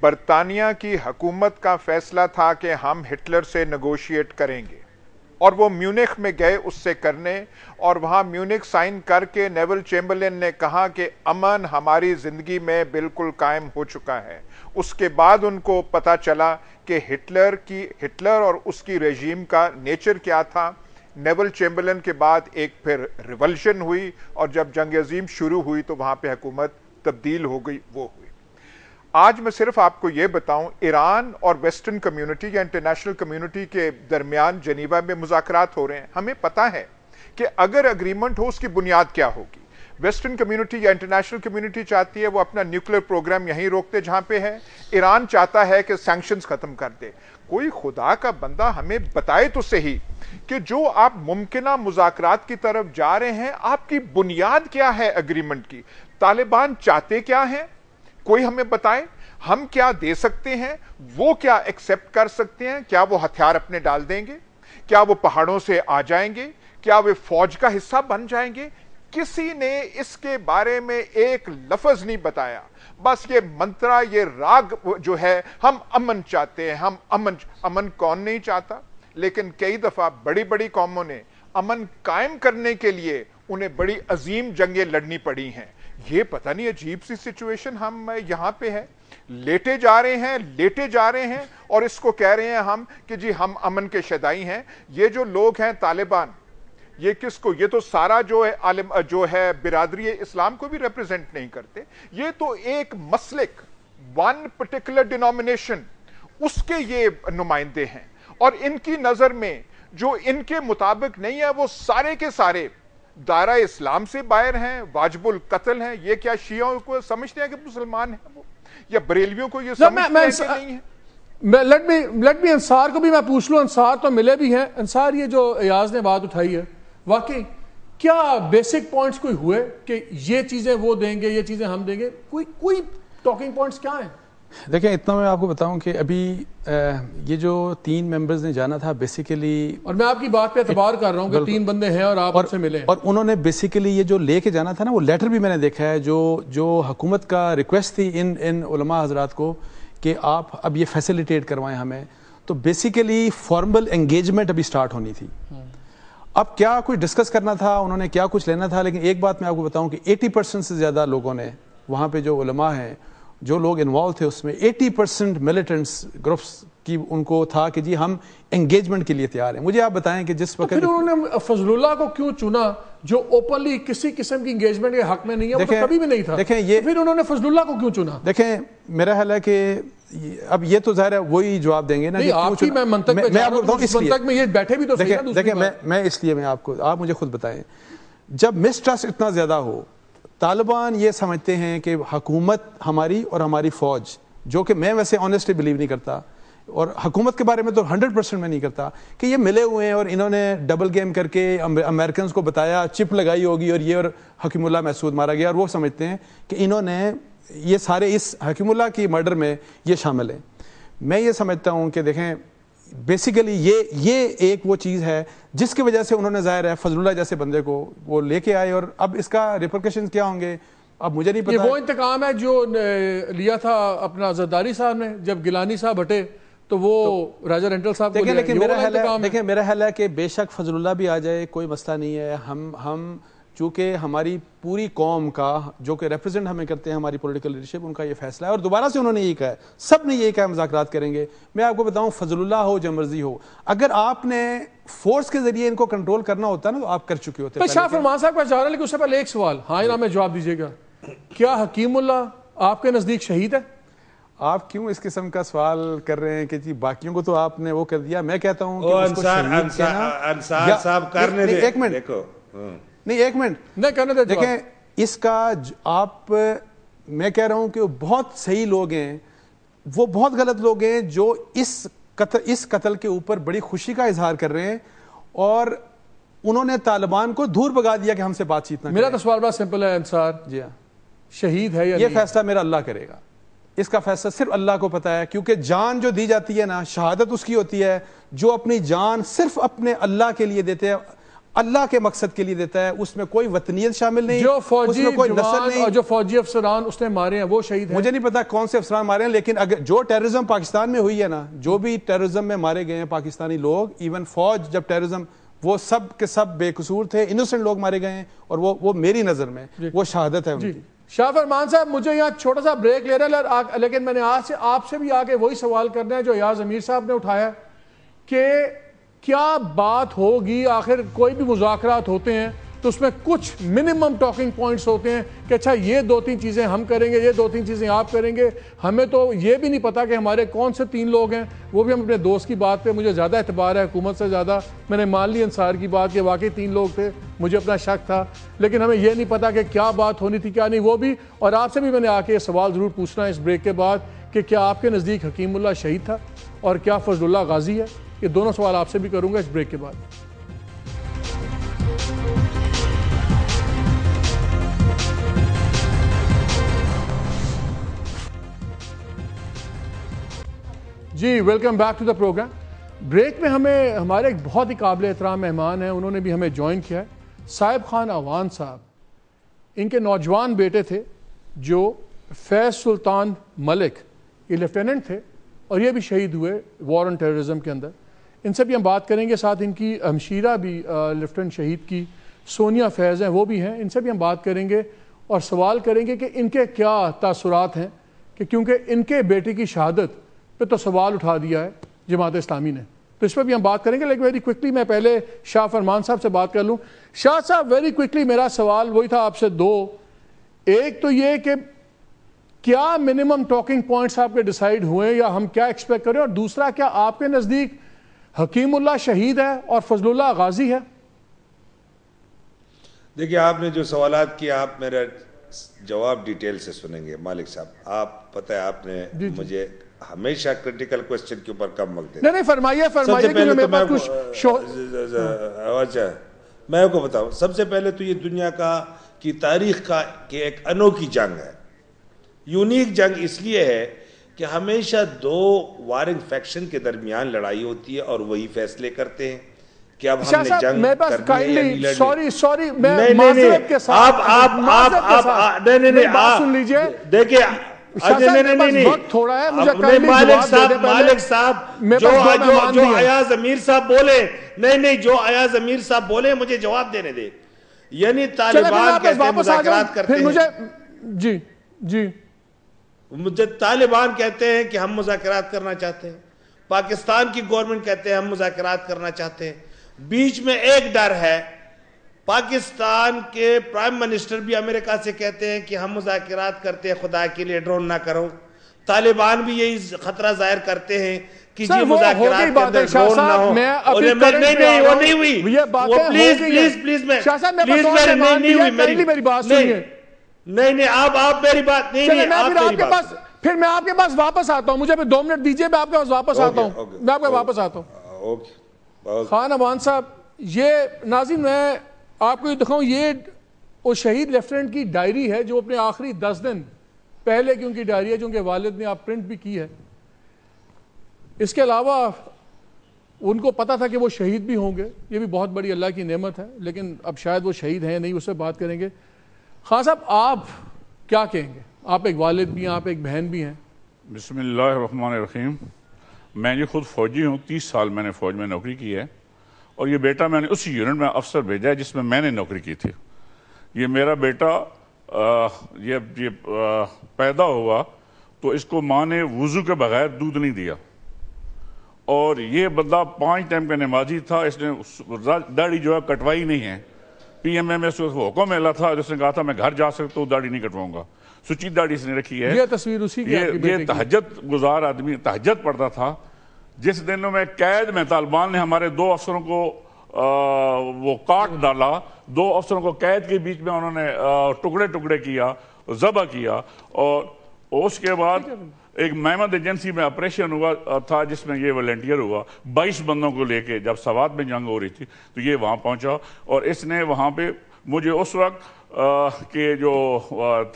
बरतानिया की हकूमत का फैसला था कि हम हिटलर से नगोशिएट करेंगे और वो म्यूनिख में गए उससे करने और वहाँ म्यूनिख साइन करके नेवल चेम्बरलिन ने कहा कि अमन हमारी ज़िंदगी में बिल्कुल कायम हो चुका है उसके बाद उनको पता चला कि हिटलर की हिटलर और उसकी रेजीम का नेचर क्या था नेवल चेम्बरलन के बाद एक फिर रिवल्शन हुई और जब जंग अजीम शुरू हुई तो वहाँ पे हुकूमत तब्दील हो गई वो हुई आज मैं सिर्फ आपको ये बताऊं ईरान और वेस्टर्न कम्युनिटी या इंटरनेशनल कम्युनिटी के दरमियान जनीवा में मुजाकरात हो रहे हैं हमें पता है कि अगर अग्रीमेंट हो उसकी बुनियाद क्या होगी वेस्टर्न कम्युनिटी या इंटरनेशनल कम्युनिटी चाहती है वो अपना न्यूक्लियर प्रोग्राम यहीं रोकते जहां पे है ईरान चाहता है कि सैंक्शंस खत्म कर दे कोई खुदा का बंदा हमें बताए तो सही कि जो आप मुमकिन मुजाकरात की तरफ जा रहे हैं आपकी बुनियाद क्या है अग्रीमेंट की तालिबान चाहते क्या है कोई हमें बताए हम क्या दे सकते हैं वो क्या एक्सेप्ट कर सकते हैं क्या वो हथियार अपने डाल देंगे क्या वो पहाड़ों से आ जाएंगे क्या वे फौज का हिस्सा बन जाएंगे किसी ने इसके बारे में एक लफज नहीं बताया बस ये मंत्रा ये राग जो है हम अमन चाहते हैं हम अमन अमन कौन नहीं चाहता लेकिन कई दफ़ा बड़ी बड़ी कौमों ने अमन कायम करने के लिए उन्हें बड़ी अजीम जंगें लड़नी पड़ी हैं ये पता नहीं अजीब सी सिचुएशन हम यहां पे है लेटे जा रहे हैं लेटे जा रहे हैं और इसको कह रहे हैं हम कि जी हम अमन के शदाई हैं ये जो लोग हैं तालिबान ये किसको ये तो सारा जो है आलम जो है बिरादरी इस्लाम को भी रिप्रेजेंट नहीं करते ये तो एक मसलिक वन पर्टिकुलर डिनोमिनेशन उसके ये नुमाइंदे हैं और इनकी नज़र में जो इनके मुताबिक नहीं है वो सारे के सारे दायरा इस्लाम से बाहर हैं वाजबुल कत्ल हैं ये क्या शिया को समझते हैं कि मुसलमान हैं वो या बरेलवियों को ये समझते मैं, मैं, हैं कि नहीं है let me let me Ansar को भी मैं पूछ लूं अंसार तो मिले भी हैं अंसार ये जो अयाज ने बात उठाई है वाकई क्या बेसिक पॉइंट्स कोई हुए कि ये चीज़ें वो देंगे ये चीज़ें हम देंगे कोई कोई टॉकिंग पॉइंट्स क्या है देखिए इतना मैं आपको बताऊं कि अभी आ, ये जो तीन मेंबर्स ने जाना था बेसिकली और मैं आपकी बात पे एतबार कर रहा हूँ कि तीन बंदे हैं और आप और, मिले और उन्होंने बेसिकली ये जो लेके जाना था ना वो लेटर भी मैंने देखा है जो जो हुकूमत का रिक्वेस्ट थी इन इन उलमा हजरात को कि आप अब ये फैसिलिटेट करवाएं हमें तो बेसिकली फॉर्मल एंगेजमेंट अभी स्टार्ट होनी थी हम्म। अब क्या कुछ डिस्कस करना था उन्होंने क्या कुछ लेना था लेकिन एक बात मैं आपको बताऊं कि 80 परसेंट से ज़्यादा लोगों ने वहाँ पे जो उलमा हैं जो लोग इन्वॉल्व थे उसमें 80 परसेंट मिलिटेंट्स ग्रुप्स की उनको था कि जी हम एंगेजमेंट के लिए तैयार हैं मुझे आप बताएं कि जिस तो वक्त तो उन्होंने फजलुल्ला को क्यों चुना जो ओपनली किसी किस्म की इंगेजमेंट के हक में नहीं है वो तो कभी भी नहीं था देखें ये तो फिर उन्होंने फजलुल्ला को क्यों चुना देखें मेरा ख्याल है कि अब ये तो जाहिर है वही जवाब देंगे ना नहीं, आपकी मैं मंतक मैं, मैं आपको इस मंतक में ये बैठे भी तो देखें देखें मैं मैं इसलिए मैं आपको आप मुझे खुद बताएं जब मिसट्रस्ट इतना ज़्यादा हो तालिबान ये समझते हैं कि हुकूमत हमारी और हमारी फ़ौज जो कि मैं वैसे ऑनेस्टली बिलीव नहीं करता और हकूमत के बारे में तो हंड्रेड परसेंट मैं नहीं करता कि ये मिले हुए हैं और इन्होंने डबल गेम करके अमेरिकन को बताया चिप लगाई होगी और ये और हकीमुल्ला महसूद मारा गया और वो समझते हैं कि इन्होंने ये सारे इस हकीमुल्ला की मर्डर में ये शामिल है मैं ये समझता हूँ कि देखें बेसिकली ये ये एक वो चीज़ है जिसकी वजह से उन्होंने ज़ाहिर है फजलुल्ला जैसे बंदे को वो लेके आए और अब इसका रिप्रिकेशन क्या होंगे अब मुझे नहीं पता ये वो इंतकाम है जो लिया था अपना जरदारी साहब ने जब गिलानी साहब हटे तो वो तो, राजा रेंटल साहब देखें लेकिन मेरा हल है देखिए मेरा हल है कि बेशक फजलुल्ला भी आ जाए कोई मसला नहीं है हम हम चूँकि हमारी पूरी कौम का जो कि रिप्रेजेंट हमें करते हैं हमारी पॉलिटिकल लीडरशिप उनका ये फैसला है और दोबारा से उन्होंने यही कहा है सब ने यही कहा मुजाकरात करेंगे मैं आपको बताऊं फजलुल्ला हो जो मर्जी हो अगर आपने फोर्स के जरिए इनको कंट्रोल करना होता ना तो आप कर चुके होते हैं लेकिन उससे पहले एक सवाल हाँ मैं जवाब दीजिएगा क्या हकीमुल्ला आपके नज़दीक शहीद है आप क्यों इस किस्म का सवाल कर रहे हैं कि जी बाकियों को तो आपने वो कर दिया मैं कहता हूँ अंसार अंसार साहब करने दे एक मिनट देखो हम्म। नहीं एक मिनट नहीं करने दे देखें इसका आप मैं कह रहा हूं कि वो बहुत सही लोग हैं वो बहुत गलत लोग हैं जो इस कतल इस कत्ल के ऊपर बड़ी खुशी का इजहार कर रहे हैं और उन्होंने तालिबान को दूर भगा दिया कि हमसे बातचीत ना मेरा तो सवाल बड़ा सिंपल है अंसार जी हाँ। शहीद है या ये फैसला मेरा अल्लाह करेगा इसका फैसला सिर्फ अल्लाह को पता है क्योंकि जान जो दी जाती है ना शहादत उसकी होती है जो अपनी जान सिर्फ अपने अल्लाह के लिए देते हैं अल्लाह के मकसद के लिए देता है उसमें कोई वतनीत शामिल नहीं जो फौजी कोई नस्ल नहीं और जो फौजी अफसरान उसने मारे हैं वो शहीद है मुझे नहीं पता कौन से अफसरान मारे हैं लेकिन अगर जो टेररिज्म पाकिस्तान में हुई है ना जो भी टेररिज्म में मारे गए हैं पाकिस्तानी लोग इवन फौज जब टेररिज्म वो सब के सब बेकसूर थे इनोसेंट लोग मारे गए हैं और वो वो मेरी नज़र में वो शहादत है उनकी शाह फरमान साहब मुझे यहाँ छोटा सा ब्रेक ले रहा है लेकिन मैंने आज से आपसे भी आके वही सवाल करना है जो याज अमीर साहब ने उठाया कि क्या बात होगी आखिर कोई भी मुजाकर होते हैं तो उसमें कुछ मिनिमम टॉकिंग पॉइंट्स होते हैं कि अच्छा ये दो तीन चीज़ें हम करेंगे ये दो तीन चीज़ें आप करेंगे हमें तो ये भी नहीं पता कि हमारे कौन से तीन लोग हैं वो भी हम अपने दोस्त की बात पे मुझे ज़्यादा एतबार है हुकूमत से ज़्यादा मैंने मान ली अनसार की बात कि वाकई तीन लोग थे मुझे अपना शक था लेकिन हमें यह नहीं पता कि क्या बात होनी थी क्या नहीं वो भी और आपसे भी मैंने आके सवाल ज़रूर पूछना है इस ब्रेक के बाद कि क्या आपके नज़दीक हकीमुल्ला शहीद था और क्या फजलुल्ला गाजी है ये दोनों सवाल आपसे भी करूँगा इस ब्रेक के बाद जी welcome back to the program break में हमें हमारे एक बहुत ही काबिल एहतराम मेहमान हैं उन्होंने भी हमें ज्वाइन किया है साहिब खान अवान साहब इनके नौजवान बेटे थे जो फैज सुल्तान मलिक ये लेफ्टिनेंट थे और ये भी शहीद हुए वॉर ऑन टेररिज्म के अंदर इनसे भी हम बात करेंगे साथ इनकी हमशीरा भी लेफ्टिनेंट शहीद की सोनिया फैज़ हैं वो भी हैं इनसे भी हम बात करेंगे और सवाल करेंगे कि इनके क्या तासरात हैं कि क्योंकि इनके बेटे की शहादत पे तो सवाल उठा दिया है जमात इस्लामी ने तो इस पर भी हम बात करेंगे लेकिन वेरी क्विकली मैं पहले शाह फरमान साहब से बात कर लूँ शाह साहब वेरी क्विकली मेरा सवाल वही था आपसे दो एक तो ये कि क्या मिनिमम टॉकिंग पॉइंट्स आपके डिसाइड हुए या हम क्या एक्सपेक्ट करें और दूसरा क्या आपके नज़दीक हकीमुल्ला शहीद है और फजलुल्ला गाजी है देखिए आपने जो सवाल किए आप मेरा जवाब डिटेल से सुनेंगे मालिक साहब आप पता है आपने मुझे हमेशा क्रिटिकल क्वेश्चन के ऊपर कम वक्त नहीं नहीं फरमाइए फरमाइए कि तो मेरे पास कुछ अच्छा मैं आपको बताऊं सबसे पहले तो ये दुनिया का की तारीख का के एक अनोखी जंग है यूनिक जंग इसलिए है कि हमेशा दो वारिंग फैक्शन के दरमियान लड़ाई होती है और वही फैसले करते हैं कि अब अच्छा, हमने अच्छा, जंग मेरे पास काइंडली सॉरी सॉरी मैं नहीं, के साथ आप आप आप आप नहीं नहीं नहीं आप सुन लीजिए देखिए बोले नहीं नहीं जो अयाज अमीर साहब बोले मुझे जवाब देने दे यानी तालिबान करते हैं मुझे जी जी मुझे तालिबान कहते हैं कि हम मुजाकरात करना चाहते हैं पाकिस्तान की गवर्नमेंट कहते हैं हम मुजाकरात करना चाहते हैं बीच में एक डर है पाकिस्तान के प्राइम मिनिस्टर भी अमेरिका से कहते हैं कि हम मुजात करते हैं खुदा के लिए ड्रोन ना करो तालिबान भी यही खतरा जाहिर करते हैं कि जी मुजाकिरात नहीं मेरी बात नहीं नहीं आप मेरी बात नहीं फिर मैं आपके पास वापस आता हूँ मुझे दो मिनट दीजिए मैं आपके पास वापस आता हूँ मैं आपके वापस आता हूँ uh, uh, खान अमान साहब ये नाजिम मैं आपको ये दिखाऊं ये उस शहीद लेफ्टिनेंट की डायरी है जो अपने आखिरी दस दिन पहले की उनकी डायरी है जो उनके वालिद ने आप प्रिंट भी की है इसके अलावा उनको पता था कि वो शहीद भी होंगे ये भी बहुत बड़ी अल्लाह की नेमत है लेकिन अब शायद वो शहीद हैं नहीं उससे बात करेंगे खान साहब आप क्या कहेंगे आप एक वालिद भी हैं आप एक बहन भी हैं बसमीम मैं जी खुद फ़ौजी हूँ तीस साल मैंने फ़ौज में नौकरी की है और ये बेटा मैंने उसी यूनिट में अफसर भेजा है जिसमें मैंने नौकरी की थी ये मेरा बेटा ये ये पैदा हुआ तो इसको माँ ने वज़ू के बगैर दूध नहीं दिया और ये बंदा पाँच टाइम का नमाजी था इसने दाढ़ी जो है कटवाई नहीं है पी एम एम एस हुक्म मिला था जिसने कहा था मैं घर जा सकता हूँ दाढ़ी नहीं कटवाऊंगा सुचित दाढ़ी इसने रखी है ये तस्वीर उसी की ये, ये तहजत गुजार आदमी तहजत पढ़ता था जिस दिन में कैद में तालिबान ने हमारे दो अफसरों को आ, वो काट डाला दो अफसरों को कैद के बीच में उन्होंने टुकड़े टुकड़े किया जबा किया और उसके बाद एक मेहमद एजेंसी में ऑपरेशन हुआ था जिसमें ये वॉल्टियर हुआ 22 बंदों को लेके जब सवाद में जंग हो रही थी तो ये वहाँ पहुँचा और इसने वहाँ पे मुझे उस वक्त के जो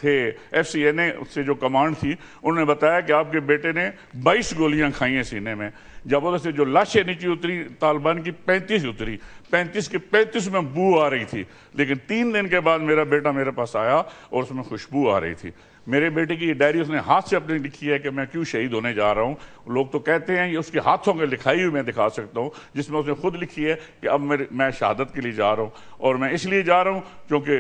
थे एफ सी एन ए से जो कमांड थी उन्होंने बताया कि आपके बेटे ने 22 गोलियां खाई हैं सीने में जबल से जो लाशें नीचे उतरी तालिबान की 35 उतरी 35 के 35 में बू आ रही थी लेकिन तीन दिन के बाद मेरा बेटा मेरे पास आया और उसमें खुशबू आ रही थी मेरे बेटे की डायरी उसने हाथ से अपनी लिखी है कि मैं क्यों शहीद होने जा रहा हूँ लोग तो कहते हैं ये उसके हाथों के लिखाई हुई मैं दिखा सकता हूँ जिसमें उसने खुद लिखी है कि अब मेरे मैं शहादत के लिए जा रहा हूँ और मैं इसलिए जा रहा हूँ क्योंकि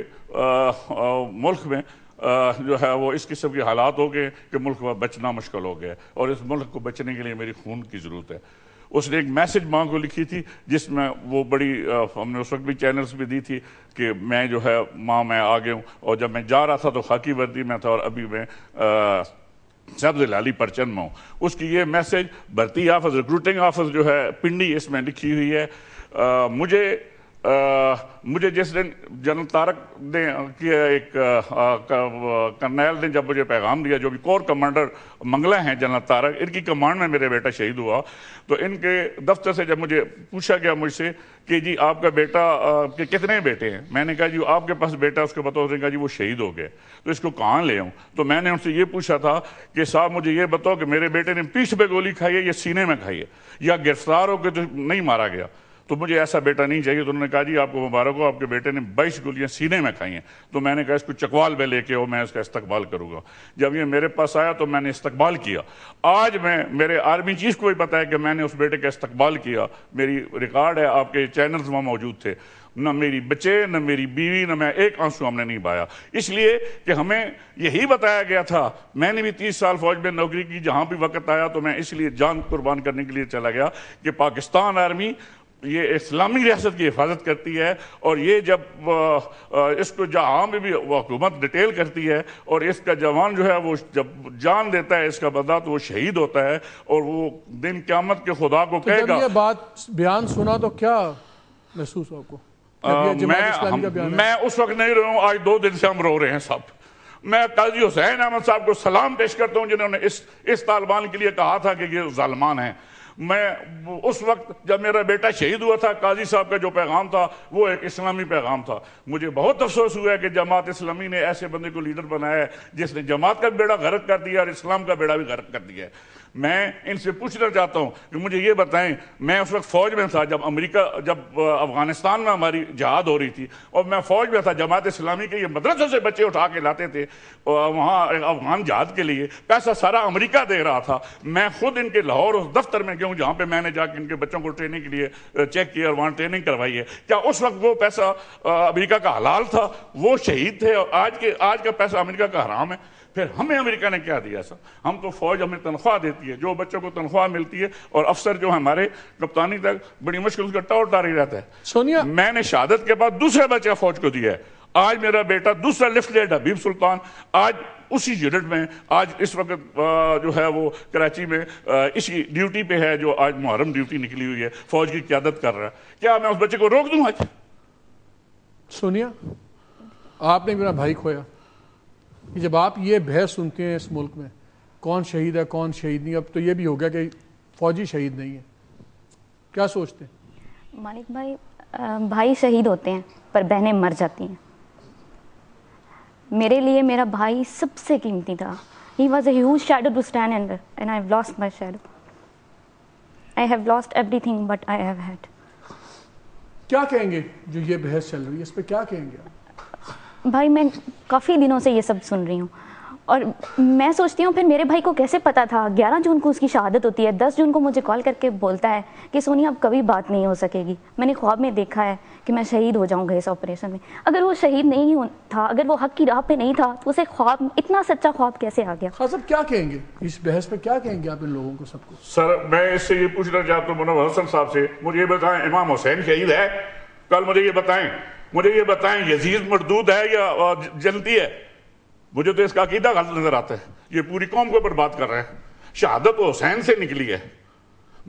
मुल्क में आ, जो है वो इस किस्म के हालात हो गए कि मुल्क में बचना मुश्किल हो गया और इस मुल्क को बचने के लिए मेरी खून की ज़रूरत है उसने एक मैसेज माँ को लिखी थी जिसमें वो बड़ी आ, हमने उस वक्त भी चैनल्स भी दी थी कि मैं जो है माँ मैं आ गया हूँ और जब मैं जा रहा था तो खाकी वर्दी में था और अभी मैं सब्ज लाली परचन में हूँ उसकी ये मैसेज भर्ती ऑफिस रिक्रूटिंग ऑफिस जो है पिंडी इसमें लिखी हुई है आ, मुझे आ, मुझे जिस दिन जनरल तारक ने एक कर्नैल ने जब मुझे पैगाम दिया जो भी कोर कमांडर मंगला हैं जनरल तारक इनकी कमांड में मेरा बेटा शहीद हुआ तो इनके दफ्तर से जब मुझे पूछा गया मुझसे कि जी आपका बेटा के कितने बेटे हैं मैंने कहा जी आपके पास बेटा उसके बताओ उसने कहा जी वो शहीद हो गए तो इसको कहाँ ले आऊँ तो मैंने उनसे ये पूछा था कि साहब मुझे ये बताओ कि मेरे बेटे ने पीछ पे गोली खाई है या सीने में खाई है या गिरफ्तार होकर तो नहीं मारा गया तो मुझे ऐसा बेटा नहीं चाहिए तो उन्होंने कहा जी आपको मुबारक हो आपके बेटे ने बाईस गोलियाँ सीने में खाई हैं तो मैंने कहा इसको चकवाल में लेके आओ मैं इसका इस्तकबाल करूँगा जब ये मेरे पास आया तो मैंने इस्तकबाल किया आज मैं मेरे आर्मी चीफ को भी बताया कि मैंने उस बेटे का इस्तकबाल किया मेरी रिकॉर्ड है आपके चैनल्स वहाँ मौजूद थे न मेरी बच्चे न मेरी बीवी न मैं एक आंसू हमने नहीं पाया इसलिए कि हमें यही बताया गया था मैंने भी तीस साल फौज में नौकरी की जहाँ भी वक्त आया तो मैं इसलिए जान कुर्बान करने के लिए चला गया कि पाकिस्तान आर्मी ये इस्लामी रियासत की हिफाजत करती है और ये जब इसको जहाँ में भी हुकूमत डिटेल करती है और इसका जवान जो है वो जब जान देता है इसका बदला तो वो शहीद होता है और वो दिन क्यामत के खुदा को तो कहेगा ये बात बयान सुना तो क्या महसूस आपको मैं हम, मैं उस वक्त नहीं रो आज दो दिन से हम रो रहे हैं सब मैं काजी हुसैन अहमद साहब को सलाम पेश करता हूँ जिन्होंने इस इस तालिबान के लिए कहा था कि ये जालमान है मैं उस वक्त जब मेरा बेटा शहीद हुआ था काजी साहब का जो पैगाम था वो एक इस्लामी पैगाम था मुझे बहुत अफसोस हुआ है कि जमात इस्लामी ने ऐसे बंदे को लीडर बनाया है जिसने जमात का बेड़ा गर्क कर दिया और इस्लाम का बेड़ा भी गर्क कर दिया है मैं इनसे पूछना चाहता हूँ कि मुझे ये बताएं मैं उस वक्त फौज में था जब अमेरिका जब अफगानिस्तान में हमारी जहाद हो रही थी और मैं फौज में था जमात इस्लामी के ये मदरसों से बच्चे उठा के लाते थे वहाँ अफगान जहाद के लिए पैसा सारा अमरीका दे रहा था मैं खुद इनके लाहौर उस दफ्तर में गया जहाँ पर मैंने जाके इनके बच्चों को ट्रेनिंग के लिए चेक किया और वहाँ ट्रेनिंग करवाई है क्या उस वक्त वो पैसा अमरीका का हलाल था वो शहीद थे और आज के आज का पैसा अमरीका का हराम है फिर हमें अमेरिका ने क्या दिया सर हम तो फौज हमें तनख्वाह देती है जो बच्चों को तनख्वाह मिलती है और अफसर जो हमारे कप्तानी तक बड़ी मुश्किल उसका टॉर ही रहता है सोनिया मैंने शहादत के बाद दूसरे बच्चे फौज को दिया है आज मेरा बेटा दूसरा लेफ्टिनेंट हबीब सुल्तान आज उसी यूनिट में आज इस वक्त जो है वो कराची में इसी ड्यूटी पे है जो आज मुहर्रम ड्यूटी निकली हुई है फौज की क्यादत कर रहा है क्या मैं उस बच्चे को रोक दूं आज सोनिया आपने मेरा भाई खोया कि जब आप ये बहस सुनते हैं इस मुल्क में कौन शहीद है कौन शहीद नहीं अब तो ये भी हो गया कि फौजी शहीद नहीं है क्या सोचते हैं मालिक भाई भाई शहीद होते हैं पर बहनें मर जाती हैं मेरे लिए मेरा भाई सबसे कीमती था he was a shadow to stand and I have lost my shadow I have lost everything but I have had क्या कहेंगे जो ये बहस चल रही है इस पर क्या कहेंगे आप भाई मैं काफ़ी दिनों से ये सब सुन रही हूँ और मैं सोचती हूँ फिर मेरे भाई को कैसे पता था ग्यारह जून को उसकी शहादत होती है दस जून को मुझे कॉल करके बोलता है कि सोनिया अब कभी बात नहीं हो सकेगी मैंने ख्वाब में देखा है कि मैं शहीद हो जाऊँगा इस ऑपरेशन में अगर वो शहीद नहीं था अगर वो हक की राह पे नहीं था तो उसे ख्वाब इतना सच्चा ख्वाब कैसे आ गया हाँ सब क्या कहेंगे इस बहस पर क्या कहेंगे आप इन लोगों को सबको सर मैं इससे ये पूछना चाहता हूँ मुनवर हसन साहब से मुझे बताएं इमाम हुसैन शहीद है कल मुझे ये बताएं मुझे ये बताएं यजीज मरदूद है या जलती है मुझे तो इसका अकीदा गलत नज़र आता है ये पूरी कौम को बर्बाद कर रहा है शहादत हुसैन से निकली है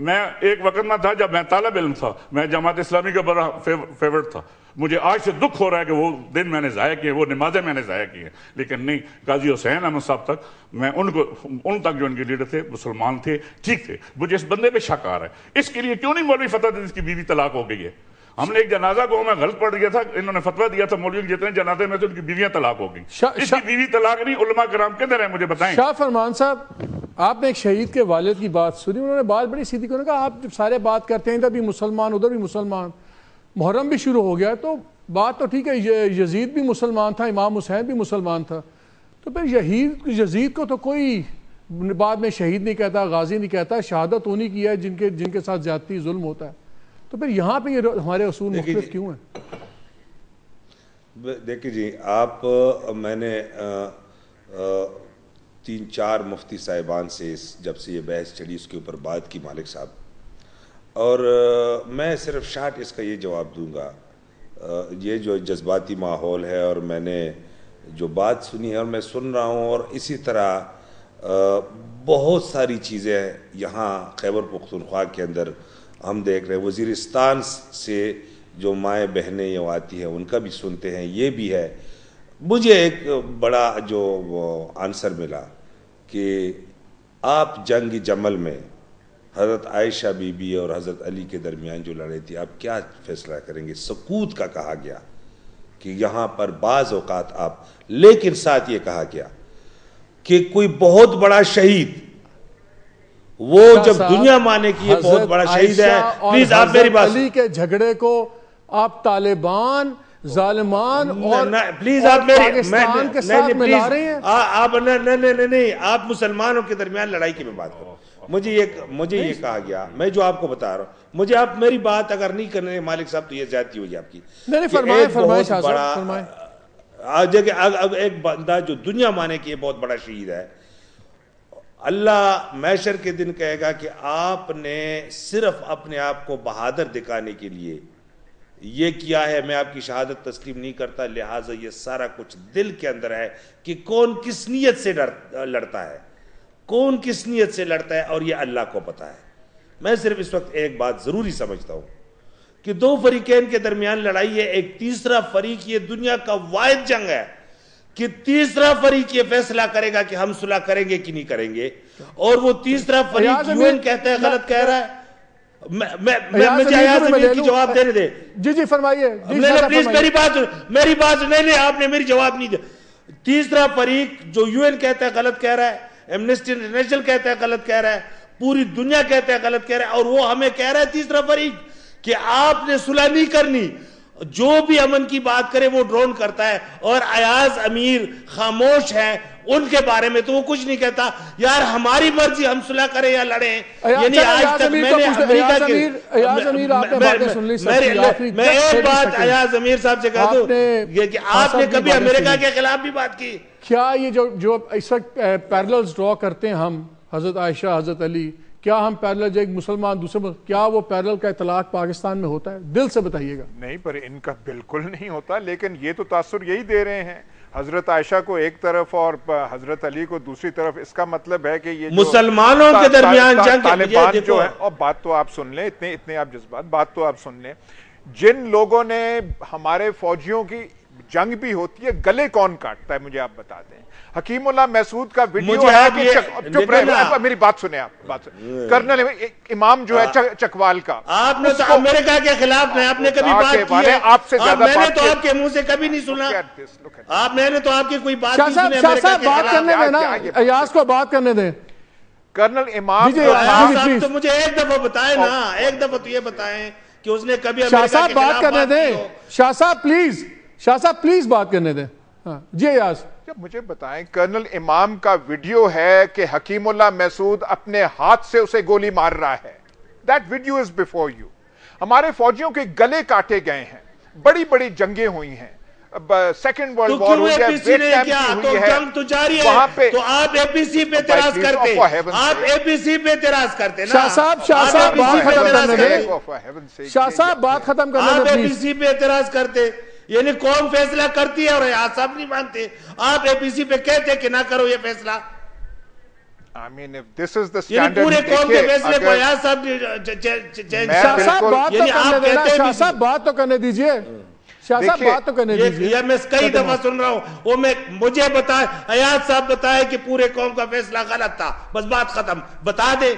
मैं एक वक्त ना था जब मैं तालब इलम था मैं जमात इस्लामी का बड़ा फेवरेट था मुझे आज से दुख हो रहा है कि वो दिन मैंने ज़ाया किए वो नमाजें मैंने ज़ाया की हैं लेकिन नहीं काजी हुसैन अहमद साहब तक मैं उनको उन तक जो उनके लीडर थे मुसलमान थे ठीक थे मुझे इस बंदे पे शक आ रहा है इसके लिए क्यों नहीं मौलवी फतेह इसकी बीवी तलाक हो गई है हमने एक जनाजा को मैं गलत पढ़ गया था इन्होंने फतवा दिया था मौलवी जितने जनाजे में से तो उनकी बीवियां तलाक हो गई इसकी बीवी तलाक नहीं उलमा कराम किधर है मुझे बताएं शाह फरमान साहब आपने एक शहीद के वालिद की बात सुनी उन्होंने बात बड़ी सीधी उन्होंने कहा आप जब सारे बात करते हैं इधर भी मुसलमान उधर भी मुसलमान मुहर्रम भी शुरू हो गया तो बात तो ठीक है यजीद भी मुसलमान था इमाम हुसैन भी मुसलमान था तो फिर यहीद यजीद को तो कोई बाद में शहीद नहीं कहता गाजी नहीं कहता शहादत उन्हीं की है जिनके जिनके साथ ज्यादती जुल्म होता है तो फिर यहाँ पे ये हमारे असूल मुख्तलिफ क्यों है देखिए जी आप मैंने आ, आ, तीन चार मुफ्ती साहिबान से जब से ये बहस चली उसके ऊपर बात की मालिक साहब और आ, मैं सिर्फ शार्ट इसका ये जवाब दूंगा ये जो जज्बाती माहौल है और मैंने जो बात सुनी है और मैं सुन रहा हूँ और इसी तरह बहुत सारी चीज़ें यहाँ खैबर पख्तनख्वा के अंदर हम देख रहे हैं वजीरिस्तान से जो माएँ बहनें जो आती हैं उनका भी सुनते हैं ये भी है मुझे एक बड़ा जो आंसर मिला कि आप जंग जमल में हज़रत आयशा बीबी और हज़रत अली के दरमियान जो लड़े थी आप क्या फैसला करेंगे सकूत का कहा गया कि यहाँ पर बाज़ अवकात आप लेकिन साथ ये कहा गया कि कोई बहुत बड़ा शहीद वो जब दुनिया माने की ये बहुत बड़ा शहीद है प्लीज आप मेरी बात अली के झगड़े को आप तालिबान जालिमान और प्लीज आप मेरे मैं के साथ मिला रहे हैं आप नहीं नहीं नहीं आप मुसलमानों के दरमियान लड़ाई की मैं बात करूँ मुझे ये मुझे ये कहा गया मैं जो आपको बता रहा हूँ मुझे आप मेरी बात अगर नहीं कर रहे मालिक साहब तो ये ज्यादा होगी आपकी बड़ा एक बंदा जो दुनिया माने की बहुत बड़ा शहीद है अल्लाह मैशर के दिन कहेगा कि आपने सिर्फ अपने आप को बहादुर दिखाने के लिए यह किया है मैं आपकी शहादत तस्लीम नहीं करता लिहाजा ये सारा कुछ दिल के अंदर है कि कौन किस नीयत से लड़ता है कौन किस नीयत से लड़ता है और यह अल्लाह को पता है मैं सिर्फ इस वक्त एक बात ज़रूरी समझता हूँ कि दो फरीकैन के दरमियान लड़ाई है एक तीसरा फरीक यह दुनिया का वायद जंग है कि तीसरा फरीक ये फैसला करेगा कि हम सुलह करेंगे कि नहीं करेंगे और वो तीसरा फरीक यूएन कहता है गलत कह रहा है मैं मैं मैं मुझे अयाज की जवाब देने दे जी जी फरमाइए मैंने प्लीज मेरी बात मेरी बात नहीं नहीं आपने मेरी जवाब नहीं दिया तीसरा फरीक जो यूएन कहता है गलत कह रहा है एमनेस्टी इंटरनेशनल कहता है गलत कह रहा है पूरी दुनिया कहता है गलत कह रहा है और वो हमें कह रहा है तीसरा फरीक कि आपने सुलह नहीं करनी जो भी अमन की बात करे वो ड्रोन करता है और अयाज अमीर खामोश है उनके बारे में तो वो कुछ नहीं कहता यार हमारी मर्जी हम सुलह करें या लड़े यानी आज तक मैंने अमेरिका के मैं एक बात अयाज अमीर साहब से कह दूं कि आपने कभी अमेरिका के खिलाफ भी बात की क्या ये जो जो इस वक्त पैरल्स ड्रॉ करते हैं हम हजरत आयशा हजरत अली क्या हम पैरल जो एक मुसलमान दूसरे मुसल्मान, क्या वो पैरल का इतलाक पाकिस्तान में होता है दिल से बताइएगा नहीं पर इनका बिल्कुल नहीं होता लेकिन ये तो तासर यही दे रहे हैं हजरत आयशा को एक तरफ और हजरत अली को दूसरी तरफ इसका मतलब है कि ये मुसलमानों के दरमियान तालिबान जो है और बात तो आप सुन लें इतने इतने आप जज्बात बात तो आप सुन लें जिन लोगों ने हमारे फौजियों की जंग भी होती है गले कौन काटता है मुझे आप बता दें हकीमुल्ला महसूद का वीडियो है कि चुप रहे आप मेरी बात सुने आप बात सुने कर्नल इमाम जो है चकवाल का आपने तो अमेरिका के खिलाफ में आपने कभी बात की है आपसे ज्यादा मैंने तो आपके मुंह से कभी नहीं सुना आप मैंने तो आपकी कोई बात नहीं सुनी शाह साहब बात करने दें ना अयाज को बात करने दें कर्नल इमाम तो मुझे एक दफा बताएं ना एक दफा तो ये बताएं कि उसने कभी अमेरिका के खिलाफ बात करने दें शाह साहब प्लीज शाह साहब प्लीज बात करने दें हाँ, जी यास जब मुझे बताएं कर्नल इमाम का वीडियो है कि हकीमुल्ला मैसूद अपने हाथ से उसे गोली मार रहा है that video is before you हमारे फौजियों के गले काटे गए हैं बड़ी बड़ी जंगें हुई हैं सेकेंड वर्ल्ड वॉर हुई तो है, किया, तो जंग तो जारी है वहां पे तो आप एपीसी पे एतराज करते आप एपीसी पे एतराज करते शाह साहब शाह साहब बात खत्म करने शाह साहब बात खत्म करने आप एपीसी पे एतराज करते हैं यानी कौन फैसला करती है और आप नहीं मानते आप एपीसी पे कहते कि ना करो ये फैसला I mean, if this is the standard, को साहब तो साहब बात तो करने दीजिए तो मैं कई दफा सुन रहा हूँ वो मैं मुझे बताए अयाज साहब बताए कि पूरे कौम का फैसला गलत था बस बात खत्म बता दे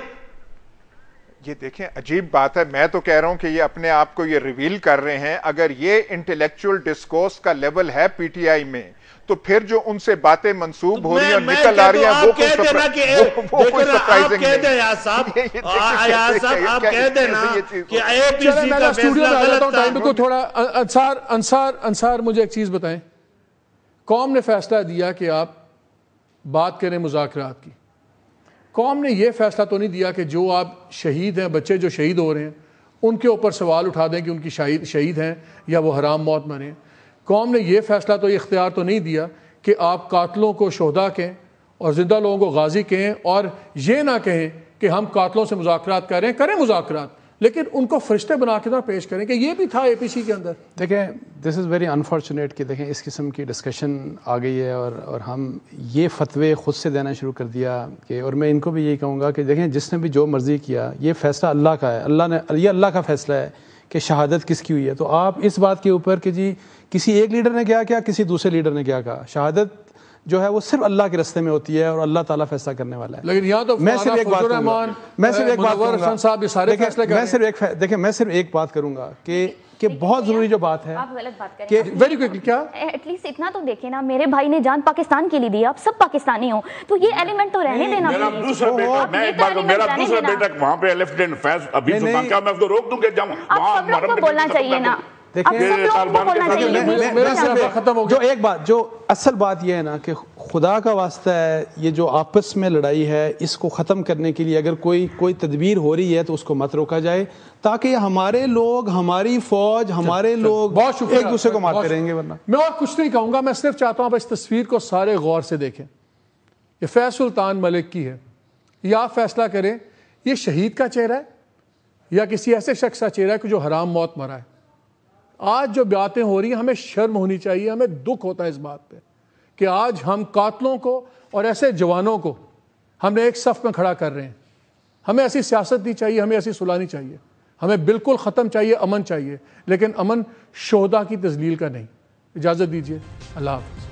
ये देखें अजीब बात है मैं तो कह रहा हूं कि ये अपने आप को ये रिवील कर रहे हैं अगर ये इंटेलेक्चुअल डिस्कोर्स का लेवल है पीटीआई में तो फिर जो उनसे बातें मंसूब हो रही है निकल आ रही है वो कोई सरप्राइजिंग थोड़ा अंसार अंसार अंसार मुझे एक चीज बताएं कौम ने फैसला दिया कि आप बात करें मुजाकरात की कौम ने यह फैसला तो नहीं दिया कि जो आप शहीद हैं बच्चे जो शहीद हो रहे हैं उनके ऊपर सवाल उठा दें कि उनकी शहीद शहीद हैं या वो हराम मौत मरें कौम ने यह फैसला तो इख्तियार तो नहीं दिया कि आप कातलों को शहदा कहें और ज़िंदा लोगों को गाजी कहें और ये ना कहें कि हम कातलों से मुजाकर करें करें मुजाकर लेकिन उनको फरिश्ते बना के ना पेश करें कि ये भी था एपीसी के अंदर देखें दिस इज़ वेरी अनफॉर्चुनेट कि देखें इस किस्म की डिस्कशन आ गई है और और हम ये फतवे ख़ुद से देना शुरू कर दिया कि और मैं इनको भी यही कहूँगा कि देखें जिसने भी जो मर्ज़ी किया ये फ़ैसला अल्लाह का है अल्लाह ने ये अल्लाह का फ़ैसला है कि शहादत किसकी हुई है तो आप इस बात के ऊपर कि जी किसी एक लीडर ने क्या किया किसी दूसरे लीडर ने क्या कहा शहादत जो है वो सिर्फ अल्लाह के रस्ते में होती है और अल्लाह ताला फैसला करने वाला है लेकिन यहाँ तो मैं सिर्फ एक बात मैं सिर्फ एक बात साहब सारे मैं सिर्फ एक देखें मैं सिर्फ एक बात करूँगा कि कि बहुत जरूरी जो बात है आप गलत बात कर कि वेरी क्विकली क्या इतना तो देखे ना मेरे भाई ने जान पाकिस्तान के लिए दी आप सब पाकिस्तानी हो तो ये एलिमेंट तो रहने देना मेरा दूसरा बेटा मैं एक बात तो मेरा दूसरा बेटा वहां पे लेफ्टिनेंट फैज अभी सुल्तान क्या मैं उसको रोक दूं के जाऊं वहां बोलना चाहिए ना जो एक बात जो असल बात यह है ना कि खुदा का वास्ता है ये जो आपस में लड़ाई है इसको ख़त्म करने के लिए अगर कोई कोई तदबीर हो रही है तो उसको मत रोका जाए ताकि हमारे लोग हमारी फौज हमारे लोग बहुत शुक्रिया एक दूसरे को मार करेंगे वरना मैं और कुछ नहीं कहूँगा मैं सिर्फ चाहता हूँ आप इस तस्वीर को सारे गौर से देखें यह फैज सुल्तान मलिक की है या आप फैसला करें यह शहीद का चेहरा है या किसी ऐसे शख्स का चेहरा है कि जो हराम मौत मरा है आज जो बातें हो रही हैं हमें शर्म होनी चाहिए हमें दुख होता है इस बात पे कि आज हम कातलों को और ऐसे जवानों को हमने एक सफ में खड़ा कर रहे हैं हमें ऐसी सियासत नहीं चाहिए हमें ऐसी सुलानी चाहिए हमें बिल्कुल ख़त्म चाहिए अमन चाहिए लेकिन अमन शहदा की तजलील का नहीं इजाज़त दीजिए अल्लाह हाफ़